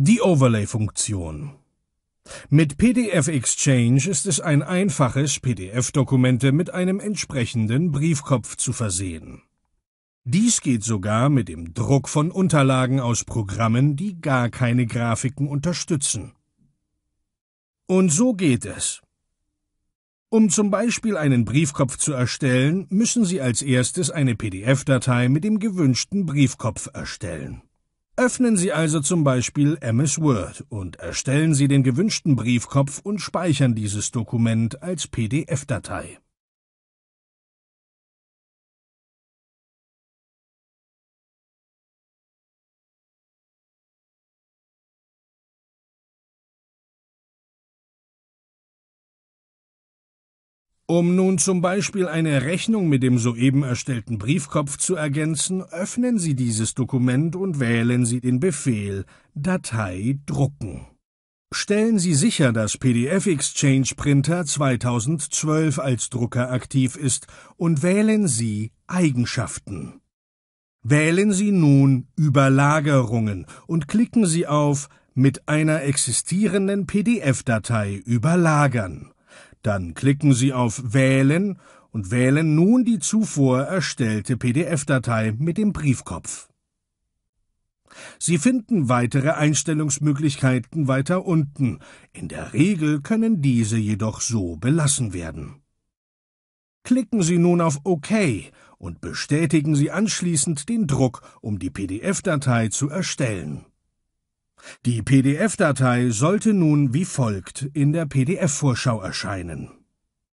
Die Overlay-Funktion. Mit PDF Exchange ist es ein einfaches, PDF-Dokumente mit einem entsprechenden Briefkopf zu versehen. Dies geht sogar mit dem Druck von Unterlagen aus Programmen, die gar keine Grafiken unterstützen. Und so geht es. Um zum Beispiel einen Briefkopf zu erstellen, müssen Sie als erstes eine PDF-Datei mit dem gewünschten Briefkopf erstellen. Öffnen Sie also zum Beispiel MS Word und erstellen Sie den gewünschten Briefkopf und speichern dieses Dokument als PDF-Datei. Um nun zum Beispiel eine Rechnung mit dem soeben erstellten Briefkopf zu ergänzen, öffnen Sie dieses Dokument und wählen Sie den Befehl Datei drucken. Stellen Sie sicher, dass PDF Exchange Printer 2012 als Drucker aktiv ist und wählen Sie Eigenschaften. Wählen Sie nun Überlagerungen und klicken Sie auf mit einer existierenden PDF-Datei überlagern dann klicken Sie auf Wählen und wählen nun die zuvor erstellte PDF-Datei mit dem Briefkopf. Sie finden weitere Einstellungsmöglichkeiten weiter unten, in der Regel können diese jedoch so belassen werden. Klicken Sie nun auf OK und bestätigen Sie anschließend den Druck, um die PDF-Datei zu erstellen. Die PDF-Datei sollte nun wie folgt in der PDF-Vorschau erscheinen.